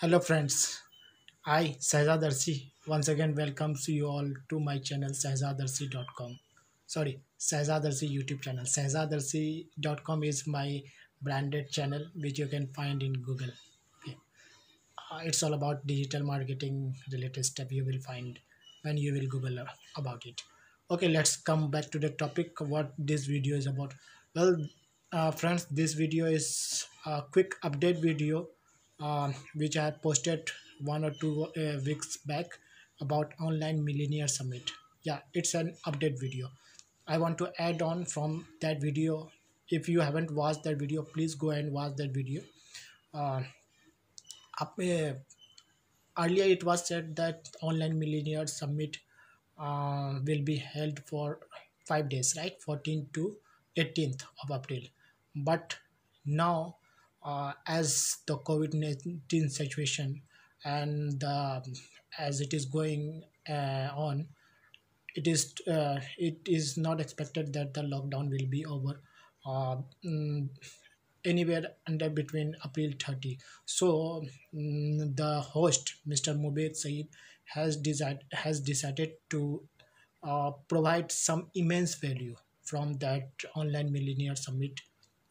Hello friends, I Sahajad darsi once again welcomes you all to my channel sahajadarshi.com. Sorry, Sahajad darsi YouTube channel. Sahajadarshi.com is my branded channel which you can find in Google. Okay. Uh, it's all about digital marketing related stuff you will find when you will Google about it. Okay, let's come back to the topic what this video is about. Well, uh, friends, this video is a quick update video um, which I posted one or two uh, weeks back about online millionaire summit. Yeah, it's an update video. I want to add on from that video. If you haven't watched that video, please go and watch that video. Uh, up, uh, earlier it was said that online millionaire summit uh, will be held for five days, right? 14 to 18th of April. But now uh, as the COVID 19 situation and uh, as it is going uh, on, it is uh, it is not expected that the lockdown will be over uh, mm, anywhere under between April 30. So um, the host, Mr. Mubed Saeed, has decided has decided to uh, provide some immense value from that online millionaire summit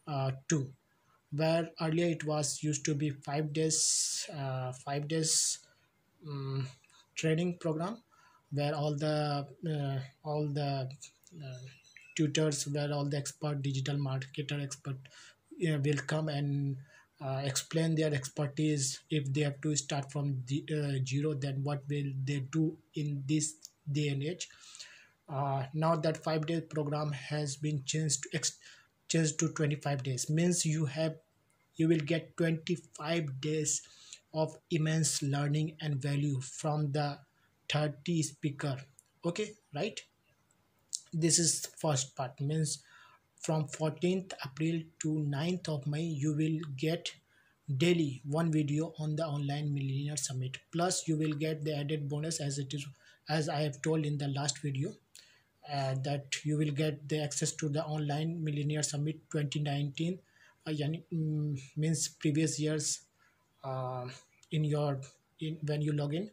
uh, too where earlier it was used to be five days uh, five days um, training program where all the uh, all the uh, tutors where all the expert digital marketer expert you know, will come and uh, explain their expertise if they have to start from the, uh, zero then what will they do in this day and age uh, now that five day program has been changed to just do 25 days means you have you will get 25 days of immense learning and value from the 30 speaker okay right this is first part means from 14th april to 9th of may you will get daily one video on the online millionaire summit plus you will get the added bonus as it is as i have told in the last video uh, that you will get the access to the online millionaire summit 2019 uh, yani, mm, means previous years uh, in your in when you log in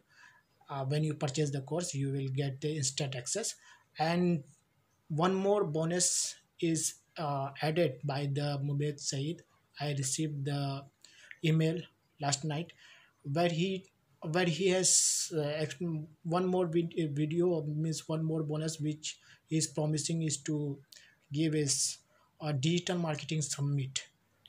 when you purchase the course you will get the instant access and one more bonus is uh, added by the Mubed Said. I received the email last night where he where he has uh, one more vid- uh, video uh, means one more bonus which he is promising is to give us a digital marketing summit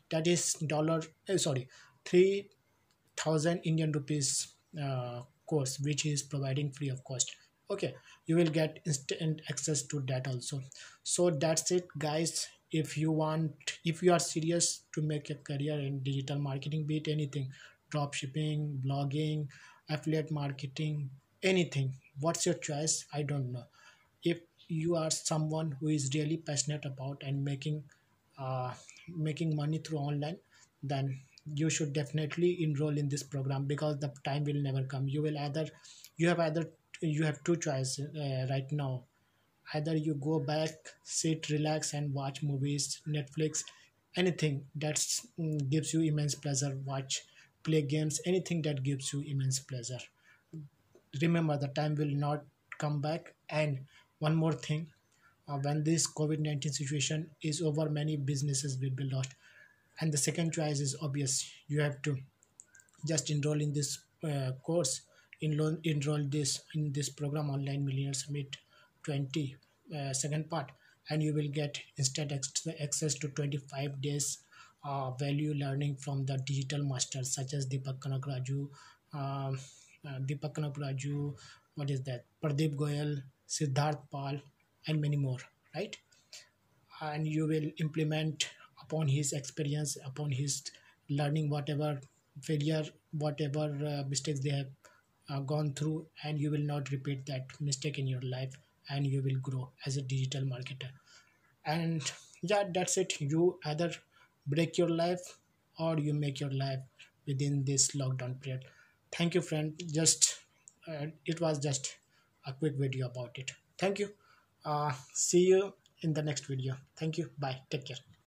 that is dollar uh, sorry 3000 indian rupees uh, course which is providing free of cost okay you will get instant access to that also so that's it guys if you want if you are serious to make a career in digital marketing be it anything Dropshipping, blogging, affiliate marketing, anything. What's your choice? I don't know. If you are someone who is really passionate about and making uh, making money through online, then you should definitely enroll in this program because the time will never come. You will either you have either you have two choices uh, right now. Either you go back, sit, relax, and watch movies, Netflix, anything that gives you immense pleasure watch play games, anything that gives you immense pleasure. Remember, the time will not come back. And one more thing uh, when this COVID 19 situation is over, many businesses will be lost. And the second choice is obvious you have to just enroll in this uh, course, enroll, enroll this in this program, Online Millionaire Summit 20, uh, second part, and you will get instant access to 25 days uh, value learning from the digital masters such as Deepak Kanakraju, um, uh, Deepak Kanakraju, what is that? Pradeep Goyal, Siddharth Pal, and many more, right? And you will implement upon his experience, upon his learning, whatever failure, whatever uh, mistakes they have uh, gone through and you will not repeat that mistake in your life and you will grow as a digital marketer and yeah that's it you either break your life or you make your life within this lockdown period thank you friend just uh, it was just a quick video about it thank you uh, see you in the next video thank you bye take care